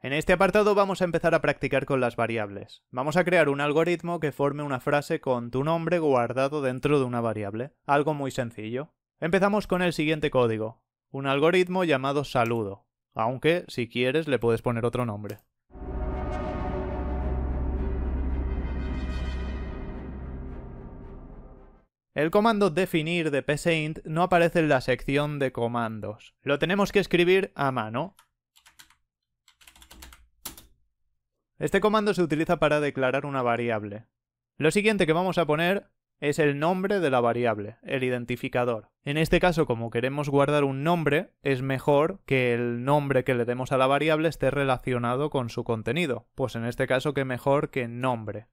En este apartado vamos a empezar a practicar con las variables. Vamos a crear un algoritmo que forme una frase con tu nombre guardado dentro de una variable. Algo muy sencillo. Empezamos con el siguiente código. Un algoritmo llamado saludo. Aunque, si quieres, le puedes poner otro nombre. El comando definir de pseint no aparece en la sección de comandos. Lo tenemos que escribir a mano. Este comando se utiliza para declarar una variable. Lo siguiente que vamos a poner es el nombre de la variable, el identificador. En este caso, como queremos guardar un nombre, es mejor que el nombre que le demos a la variable esté relacionado con su contenido. Pues en este caso, que mejor que nombre.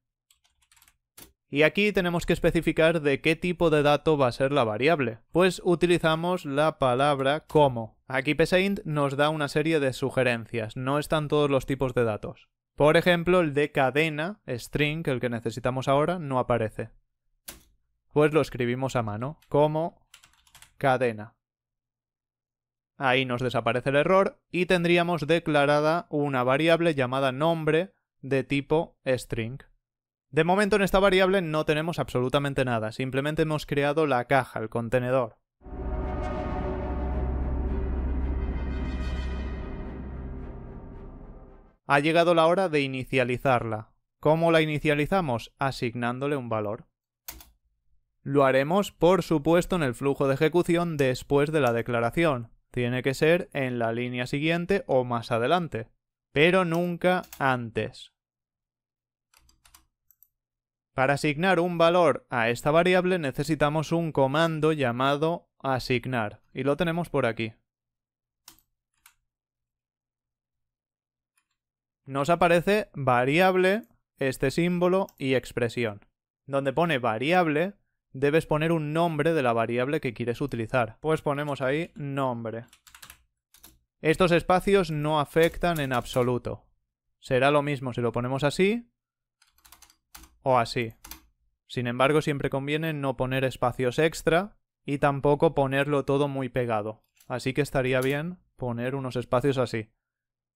Y aquí tenemos que especificar de qué tipo de dato va a ser la variable, pues utilizamos la palabra como. Aquí PSAInt nos da una serie de sugerencias, no están todos los tipos de datos. Por ejemplo, el de cadena, string, el que necesitamos ahora, no aparece. Pues lo escribimos a mano, como cadena. Ahí nos desaparece el error y tendríamos declarada una variable llamada nombre de tipo string. De momento en esta variable no tenemos absolutamente nada, simplemente hemos creado la caja, el contenedor. Ha llegado la hora de inicializarla. ¿Cómo la inicializamos? Asignándole un valor. Lo haremos, por supuesto, en el flujo de ejecución después de la declaración. Tiene que ser en la línea siguiente o más adelante, pero nunca antes. Para asignar un valor a esta variable necesitamos un comando llamado asignar, y lo tenemos por aquí. Nos aparece variable, este símbolo y expresión. Donde pone variable, debes poner un nombre de la variable que quieres utilizar. Pues ponemos ahí nombre. Estos espacios no afectan en absoluto. Será lo mismo si lo ponemos así o así. Sin embargo, siempre conviene no poner espacios extra y tampoco ponerlo todo muy pegado. Así que estaría bien poner unos espacios así,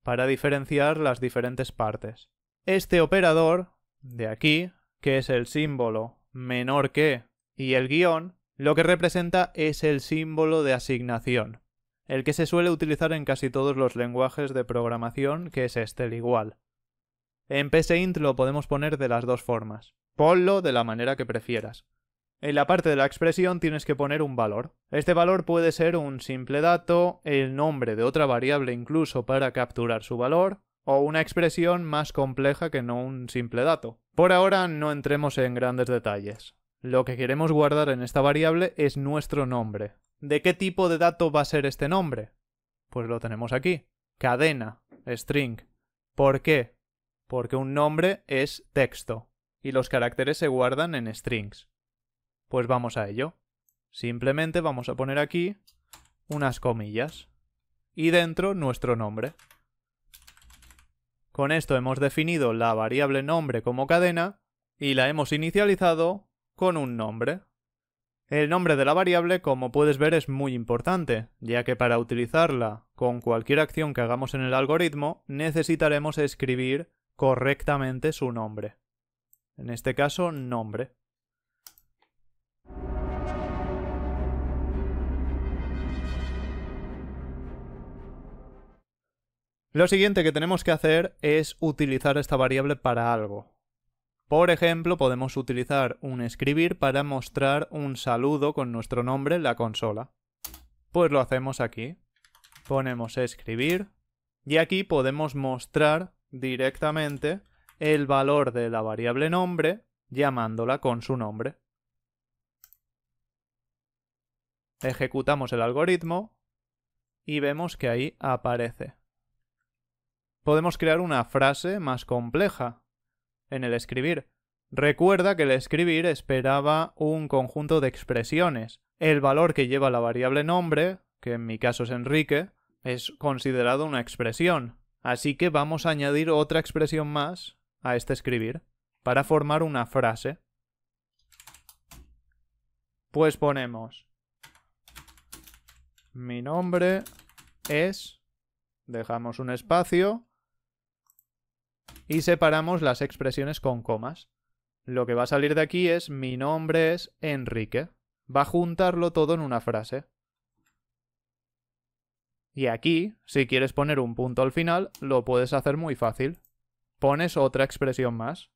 para diferenciar las diferentes partes. Este operador, de aquí, que es el símbolo menor que y el guión, lo que representa es el símbolo de asignación, el que se suele utilizar en casi todos los lenguajes de programación, que es este el igual. En PseInt lo podemos poner de las dos formas. Ponlo de la manera que prefieras. En la parte de la expresión tienes que poner un valor. Este valor puede ser un simple dato, el nombre de otra variable incluso para capturar su valor, o una expresión más compleja que no un simple dato. Por ahora no entremos en grandes detalles. Lo que queremos guardar en esta variable es nuestro nombre. ¿De qué tipo de dato va a ser este nombre? Pues lo tenemos aquí. Cadena, string. ¿Por qué? porque un nombre es texto y los caracteres se guardan en strings. Pues vamos a ello. Simplemente vamos a poner aquí unas comillas y dentro nuestro nombre. Con esto hemos definido la variable nombre como cadena y la hemos inicializado con un nombre. El nombre de la variable, como puedes ver, es muy importante, ya que para utilizarla con cualquier acción que hagamos en el algoritmo necesitaremos escribir correctamente su nombre. En este caso, nombre. Lo siguiente que tenemos que hacer es utilizar esta variable para algo. Por ejemplo, podemos utilizar un escribir para mostrar un saludo con nuestro nombre en la consola. Pues lo hacemos aquí. Ponemos escribir y aquí podemos mostrar directamente el valor de la variable nombre llamándola con su nombre. Ejecutamos el algoritmo y vemos que ahí aparece. Podemos crear una frase más compleja en el escribir. Recuerda que el escribir esperaba un conjunto de expresiones. El valor que lleva la variable nombre, que en mi caso es Enrique, es considerado una expresión. Así que vamos a añadir otra expresión más a este escribir para formar una frase. Pues ponemos mi nombre es, dejamos un espacio y separamos las expresiones con comas. Lo que va a salir de aquí es mi nombre es Enrique. Va a juntarlo todo en una frase. Y aquí, si quieres poner un punto al final, lo puedes hacer muy fácil. Pones otra expresión más.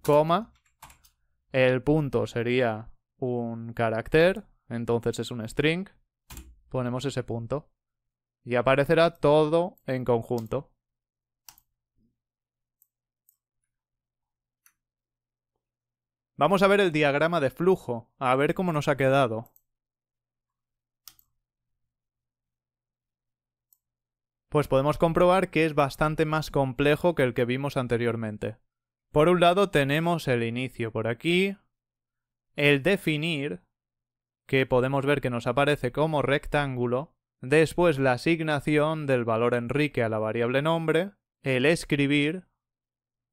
Coma. El punto sería un carácter, entonces es un string. Ponemos ese punto. Y aparecerá todo en conjunto. Vamos a ver el diagrama de flujo, a ver cómo nos ha quedado. pues podemos comprobar que es bastante más complejo que el que vimos anteriormente. Por un lado tenemos el inicio por aquí, el definir, que podemos ver que nos aparece como rectángulo, después la asignación del valor Enrique a la variable nombre, el escribir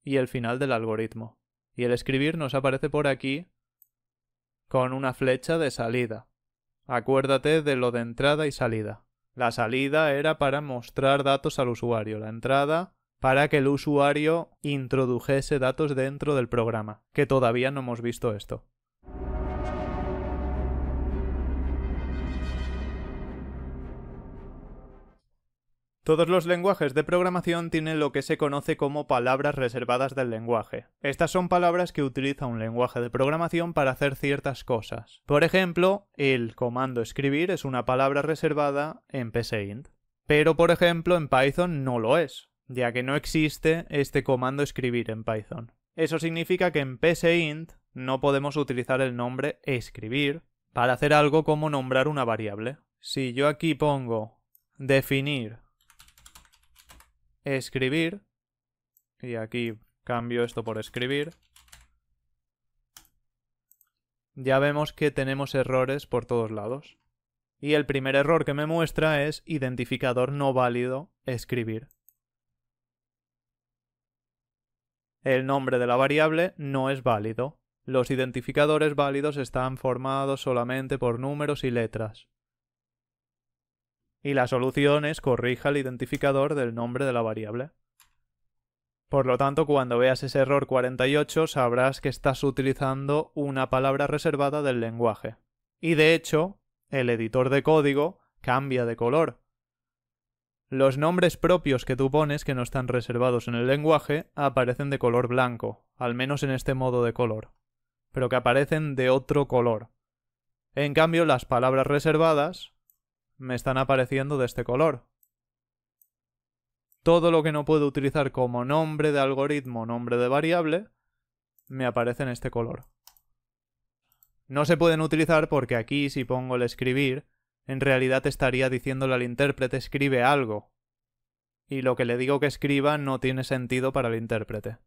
y el final del algoritmo. Y el escribir nos aparece por aquí con una flecha de salida. Acuérdate de lo de entrada y salida. La salida era para mostrar datos al usuario, la entrada para que el usuario introdujese datos dentro del programa, que todavía no hemos visto esto. Todos los lenguajes de programación tienen lo que se conoce como palabras reservadas del lenguaje. Estas son palabras que utiliza un lenguaje de programación para hacer ciertas cosas. Por ejemplo, el comando escribir es una palabra reservada en PseInt, Pero, por ejemplo, en Python no lo es, ya que no existe este comando escribir en Python. Eso significa que en PseInt no podemos utilizar el nombre escribir para hacer algo como nombrar una variable. Si yo aquí pongo definir escribir, y aquí cambio esto por escribir, ya vemos que tenemos errores por todos lados. Y el primer error que me muestra es identificador no válido escribir. El nombre de la variable no es válido. Los identificadores válidos están formados solamente por números y letras y la solución es corrija el identificador del nombre de la variable. Por lo tanto, cuando veas ese error 48 sabrás que estás utilizando una palabra reservada del lenguaje. Y de hecho, el editor de código cambia de color. Los nombres propios que tú pones que no están reservados en el lenguaje aparecen de color blanco, al menos en este modo de color, pero que aparecen de otro color. En cambio, las palabras reservadas me están apareciendo de este color. Todo lo que no puedo utilizar como nombre de algoritmo nombre de variable me aparece en este color. No se pueden utilizar porque aquí si pongo el escribir, en realidad estaría diciéndole al intérprete escribe algo. Y lo que le digo que escriba no tiene sentido para el intérprete.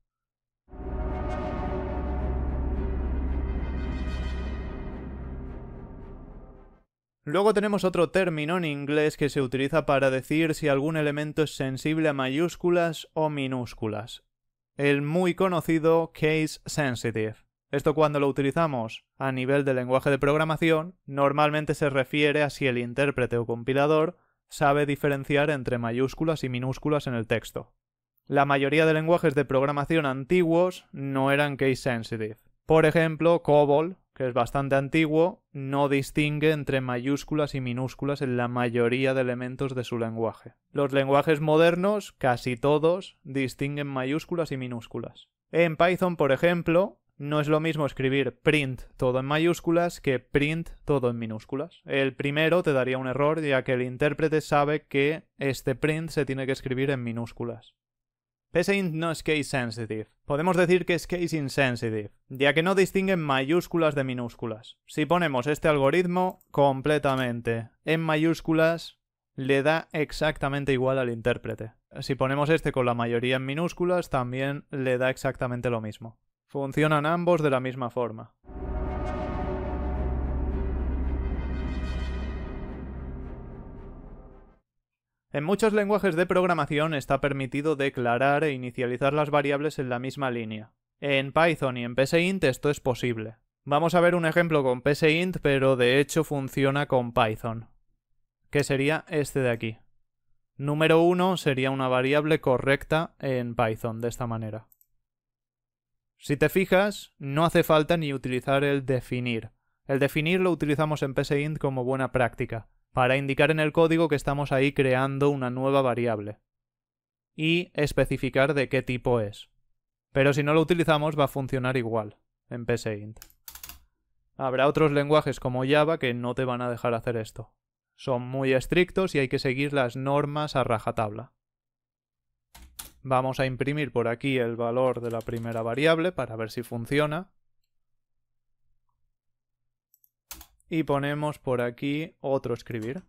Luego tenemos otro término en inglés que se utiliza para decir si algún elemento es sensible a mayúsculas o minúsculas. El muy conocido case sensitive. Esto cuando lo utilizamos a nivel de lenguaje de programación, normalmente se refiere a si el intérprete o compilador sabe diferenciar entre mayúsculas y minúsculas en el texto. La mayoría de lenguajes de programación antiguos no eran case sensitive. Por ejemplo, COBOL que es bastante antiguo, no distingue entre mayúsculas y minúsculas en la mayoría de elementos de su lenguaje. Los lenguajes modernos, casi todos, distinguen mayúsculas y minúsculas. En Python, por ejemplo, no es lo mismo escribir print todo en mayúsculas que print todo en minúsculas. El primero te daría un error ya que el intérprete sabe que este print se tiene que escribir en minúsculas int no es case sensitive. Podemos decir que es case insensitive, ya que no distinguen mayúsculas de minúsculas. Si ponemos este algoritmo completamente en mayúsculas, le da exactamente igual al intérprete. Si ponemos este con la mayoría en minúsculas, también le da exactamente lo mismo. Funcionan ambos de la misma forma. En muchos lenguajes de programación está permitido declarar e inicializar las variables en la misma línea. En Python y en PSINT esto es posible. Vamos a ver un ejemplo con PSINT, pero de hecho funciona con Python, que sería este de aquí. Número 1 sería una variable correcta en Python, de esta manera. Si te fijas, no hace falta ni utilizar el definir. El definir lo utilizamos en PSINT como buena práctica para indicar en el código que estamos ahí creando una nueva variable y especificar de qué tipo es. Pero si no lo utilizamos va a funcionar igual en pseint. Habrá otros lenguajes como Java que no te van a dejar hacer esto. Son muy estrictos y hay que seguir las normas a rajatabla. Vamos a imprimir por aquí el valor de la primera variable para ver si funciona. Y ponemos por aquí otro escribir.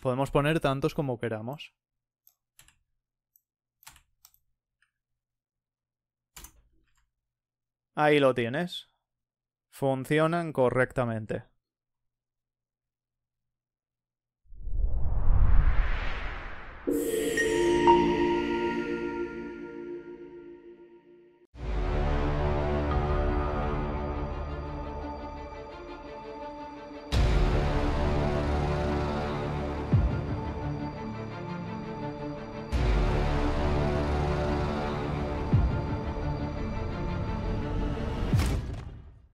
Podemos poner tantos como queramos. Ahí lo tienes. Funcionan correctamente.